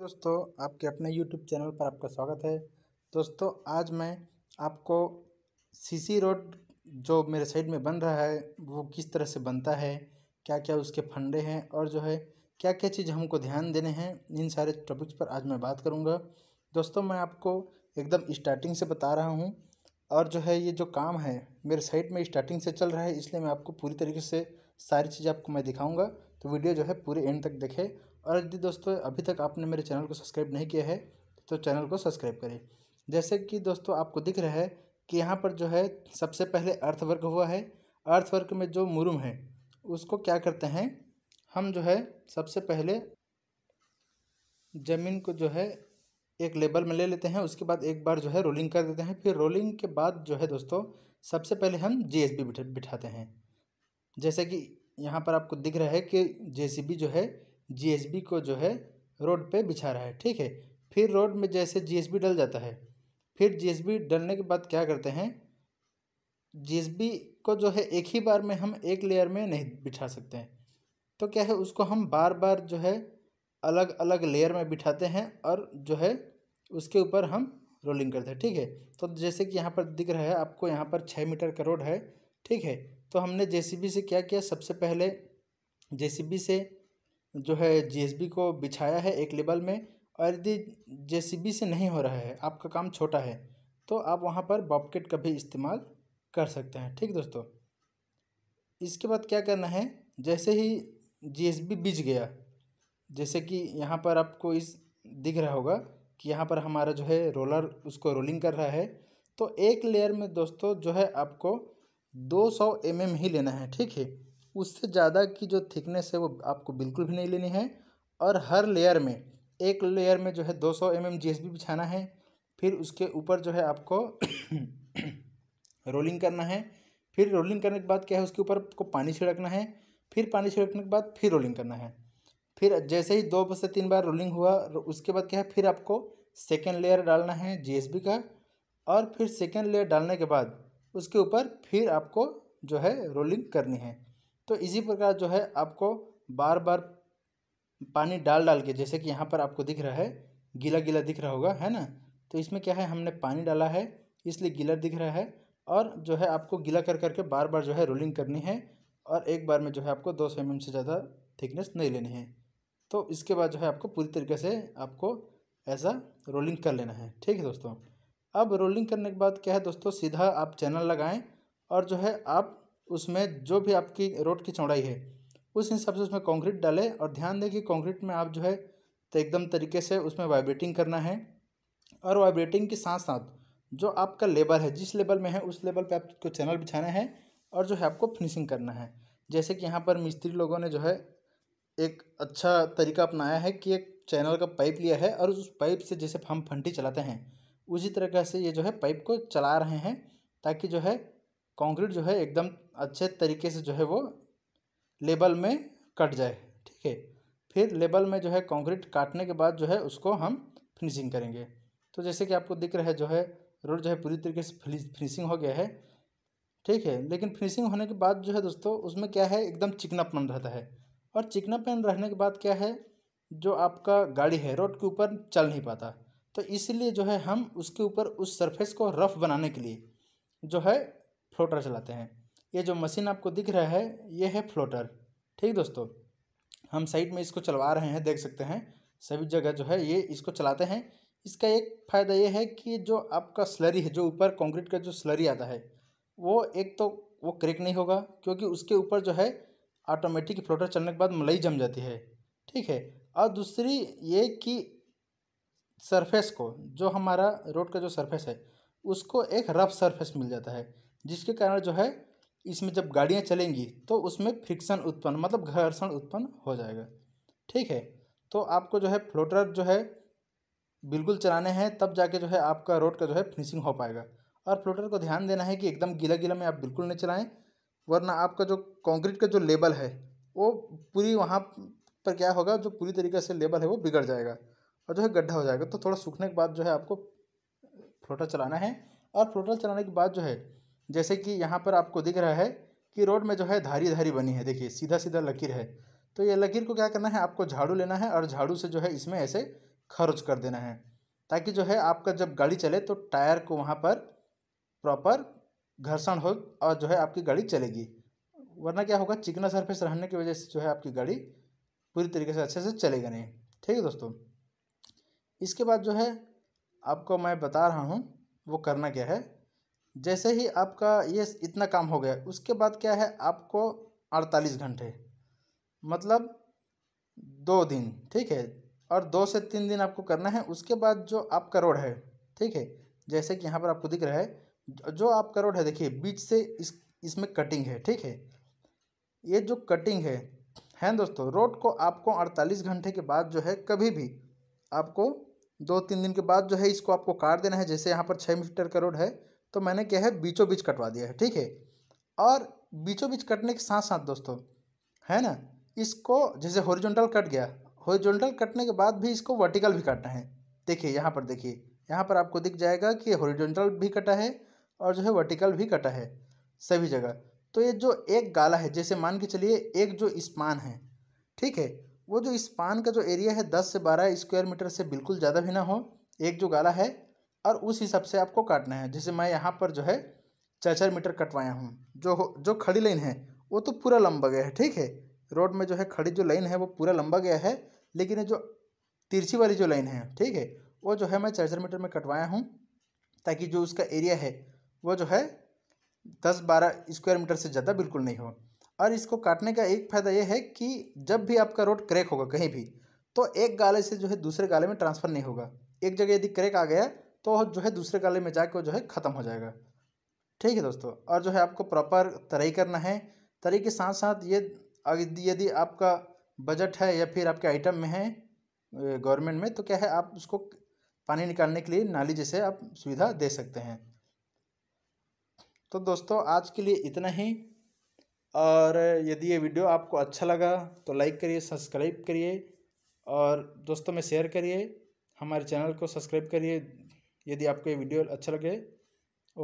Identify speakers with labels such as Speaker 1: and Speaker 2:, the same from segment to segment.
Speaker 1: दोस्तों आपके अपने यूट्यूब चैनल पर आपका स्वागत है दोस्तों आज मैं आपको सीसी रोड जो मेरे साइड में बन रहा है वो किस तरह से बनता है क्या क्या उसके फंडे हैं और जो है क्या क्या चीज़ हमको ध्यान देने हैं इन सारे टॉपिक्स पर आज मैं बात करूँगा दोस्तों मैं आपको एकदम स्टार्टिंग से बता रहा हूँ और जो है ये जो काम है मेरे साइड में स्टार्टिंग से चल रहा है इसलिए मैं आपको पूरी तरीके से सारी चीज़ आपको मैं दिखाऊँगा तो वीडियो जो है पूरे एंड तक देखें और यदि दोस्तों अभी तक आपने मेरे चैनल को सब्सक्राइब नहीं किया है तो चैनल को सब्सक्राइब करें जैसे कि दोस्तों आपको दिख रहा है कि यहाँ पर जो है सबसे पहले अर्थवर्क हुआ है अर्थवर्क में जो मुरुम है उसको क्या करते हैं हम जो है सबसे पहले ज़मीन को जो है एक लेबल में ले लेते हैं उसके बाद एक बार जो है रोलिंग कर देते हैं फिर रोलिंग के बाद जो है दोस्तों सबसे पहले हम जी बिठा बिठाते हैं जैसे कि यहाँ पर आपको दिख रहा है कि जे जो है जी को जो है रोड पे बिछा रहा है ठीक है फिर रोड में जैसे जी डल जाता है फिर जी डलने के बाद क्या करते हैं जी को जो है एक ही बार में हम एक लेयर में नहीं बिठा सकते हैं तो क्या है उसको हम बार बार जो है अलग अलग लेयर में बिठाते हैं और जो है उसके ऊपर हम रोलिंग करते हैं ठीक है तो जैसे कि यहाँ पर दिख रहा है आपको यहाँ पर छः मीटर का रोड है ठीक है तो हमने जेसीबी से क्या किया सबसे पहले जेसीबी से जो है जीएसबी को बिछाया है एक लेवल में और यदि जे से नहीं हो रहा है आपका काम छोटा है तो आप वहाँ पर बॉपकेट का भी इस्तेमाल कर सकते हैं ठीक दोस्तों इसके बाद क्या करना है जैसे ही जीएसबी बिछ गया जैसे कि यहाँ पर आपको इस दिख रहा होगा कि यहाँ पर हमारा जो है रोलर उसको रोलिंग कर रहा है तो एक लेयर में दोस्तों जो है आपको दो सौ एम एम ही लेना है ठीक है उससे ज़्यादा की जो थिकनेस है वो आपको बिल्कुल भी नहीं लेनी है और हर लेयर में एक लेयर में जो है दो सौ M M G S B बिछाना है फिर उसके ऊपर जो है आपको रोलिंग करना है फिर रोलिंग करने के बाद क्या है उसके ऊपर आपको पानी छिड़कना है फिर पानी छिड़कने के बाद फिर रोलिंग करना है फिर जैसे ही दो से तीन बार रोलिंग हुआ उसके बाद क्या है फिर आपको सेकेंड लेयर डालना है जी का और फिर सेकेंड लेयर डालने के बाद उसके ऊपर फिर आपको जो है रोलिंग करनी है तो इसी प्रकार जो है आपको बार बार पानी डाल डाल के जैसे कि यहाँ पर आपको दिख रहा है गीला गीला दिख रहा होगा है ना तो इसमें क्या है हमने पानी डाला है इसलिए गीला दिख रहा है और जो है आपको गीला कर करके बार बार जो है रोलिंग करनी है और एक बार में जो है आपको दो सौ एम mm से ज़्यादा थिकनेस नहीं लेनी है तो इसके बाद जो है आपको पूरी तरीके से आपको ऐसा रोलिंग कर लेना है ठीक है दोस्तों अब रोलिंग करने के बाद क्या है दोस्तों सीधा आप चैनल लगाएं और जो है आप उसमें जो भी आपकी रोड की चौड़ाई है उस हिसाब से उसमें कंक्रीट डालें और ध्यान दें कि कंक्रीट में आप जो है तो एकदम तरीके से उसमें वाइब्रेटिंग करना है और वाइब्रेटिंग के साथ साथ जो आपका लेबल है जिस लेबल में है उस लेबल पर आपको चैनल बिछाना है और जो है आपको फिनिशिंग करना है जैसे कि यहाँ पर मिस्त्री लोगों ने जो है एक अच्छा तरीका अपनाया है कि एक चैनल का पाइप लिया है और उस पाइप से जैसे हम फंटी चलाते हैं उसी तरीक़े से ये जो है पाइप को चला रहे हैं ताकि जो है कॉन्क्रीट जो है एकदम अच्छे तरीक़े से जो है वो लेबल में कट जाए ठीक है फिर लेबल में जो है कॉन्क्रीट काटने के बाद जो है उसको हम फिनिशिंग करेंगे तो जैसे कि आपको दिख रहा है जो है रोड जो है पूरी तरीके से फिनिशिंग हो गया है ठीक है लेकिन फिनिशिंग होने के बाद जो है दोस्तों उसमें क्या है एकदम चिकनापन रहता है और चिकनापन रहने के बाद क्या है जो आपका गाड़ी है रोड के ऊपर चल नहीं पाता तो इसलिए जो है हम उसके ऊपर उस सरफेस को रफ बनाने के लिए जो है फ्लोटर चलाते हैं ये जो मशीन आपको दिख रहा है ये है फ्लोटर ठीक दोस्तों हम साइड में इसको चलवा रहे हैं देख सकते हैं सभी जगह जो है ये इसको चलाते हैं इसका एक फ़ायदा ये है कि जो आपका स्लरी है जो ऊपर कंक्रीट का जो स्लरी आता है वो एक तो वो क्रेक नहीं होगा क्योंकि उसके ऊपर जो है ऑटोमेटिक फ्लोटर चलने के बाद मलाई जम जाती है ठीक है और दूसरी ये कि सरफेस को जो हमारा रोड का जो सरफेस है उसको एक रफ सरफेस मिल जाता है जिसके कारण जो है इसमें जब गाड़ियाँ चलेंगी तो उसमें फ्रिक्शन उत्पन्न मतलब घर्षण उत्पन्न हो जाएगा ठीक है तो आपको जो है फ्लोटर जो है बिल्कुल चलाने हैं तब जाके जो है आपका रोड का जो है फिनिशिंग हो पाएगा और फ्लोटर को ध्यान देना है कि एकदम गीला गीला में आप बिल्कुल नहीं चलाएं वरना आपका जो कंक्रीट का जो लेबल है वो पूरी वहाँ पर क्या होगा जो पूरी तरीके से लेबल है वो बिगड़ जाएगा और जो है गड्ढा हो जाएगा तो थोड़ा सूखने के बाद जो है आपको फ्लोटर चलाना है और फ्लोटर चलाने के बाद जो है जैसे कि यहाँ पर आपको दिख रहा है कि रोड में जो है धारी धारी बनी है देखिए सीधा सीधा लकीर है तो ये लकीर को क्या करना है आपको झाड़ू लेना है और झाड़ू से जो है इसमें ऐसे खर्च कर देना है ताकि जो है आपका जब गाड़ी चले तो टायर को वहाँ पर प्रॉपर घर्षण हो और जो है आपकी गाड़ी चलेगी वरना क्या होगा चिकना सरफेस रहने की वजह से जो है आपकी गाड़ी पूरी तरीके से अच्छे से चलेगा नहीं ठीक है दोस्तों इसके बाद जो है आपको मैं बता रहा हूँ वो करना क्या है जैसे ही आपका ये इतना काम हो गया उसके बाद क्या है आपको अड़तालीस घंटे मतलब दो दिन ठीक है और दो से तीन दिन आपको करना है उसके बाद जो आपका रोड है ठीक है जैसे कि यहाँ पर आपको दिख रहा है जो आपका रोड है देखिए बीच से इस इसमें कटिंग है ठीक है ये जो कटिंग है हैं दोस्तों रोड को आपको अड़तालीस घंटे के बाद जो है कभी भी आपको दो तीन दिन के बाद जो है इसको आपको काट देना है जैसे यहाँ पर छः मीटर का रोड है तो मैंने क्या है बीचों बीच कटवा दिया है ठीक है और बीचों बीच कटने के साथ साथ दोस्तों है ना इसको जैसे हॉरिजॉन्टल कट गया हॉरिजॉन्टल कटने के बाद भी इसको वर्टिकल भी काटना है देखिए यहाँ पर देखिए यहाँ पर आपको दिख जाएगा कि हॉरिजॉन्टल भी कटा है और जो है वर्टिकल भी कटा है सभी जगह तो ये जो एक गाला है जैसे मान के चलिए एक जो स्पान है ठीक है वो जो इस पान का जो एरिया है दस से बारह स्क्वायर मीटर से बिल्कुल ज़्यादा भी ना हो एक जो गाला है और उस हिसाब से आपको काटना है जैसे मैं यहाँ पर जो है चार चार मीटर कटवाया हूँ जो जो खड़ी लाइन है वो तो पूरा लंबा गया है ठीक है रोड में जो है खड़ी जो लाइन है वो पूरा लंबा गया है लेकिन जो तिरछी वाली जो लाइन है ठीक है वो जो है मैं चार चार मीटर में कटवाया हूँ ताकि जो उसका एरिया है वो जो है दस बारह स्क्वायर मीटर से ज़्यादा बिल्कुल नहीं हो और इसको काटने का एक फ़ायदा यह है कि जब भी आपका रोड क्रैक होगा कहीं भी तो एक गाले से जो है दूसरे गाले में ट्रांसफ़र नहीं होगा एक जगह यदि क्रैक आ गया तो जो है दूसरे गाले में जाकर जो है ख़त्म हो जाएगा ठीक है दोस्तों और जो है आपको प्रॉपर तराई करना है तरी के साथ साथ ये यदि आपका बजट है या फिर आपके आइटम में है गवर्नमेंट में तो क्या है आप उसको पानी निकालने के लिए नाली जैसे आप सुविधा दे सकते हैं तो दोस्तों आज के लिए इतना ही और यदि ये वीडियो आपको अच्छा लगा तो लाइक करिए सब्सक्राइब करिए और दोस्तों में शेयर करिए हमारे चैनल को सब्सक्राइब करिए यदि आपको ये वीडियो अच्छा लगे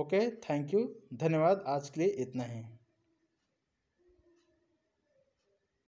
Speaker 1: ओके थैंक यू धन्यवाद आज के लिए इतना ही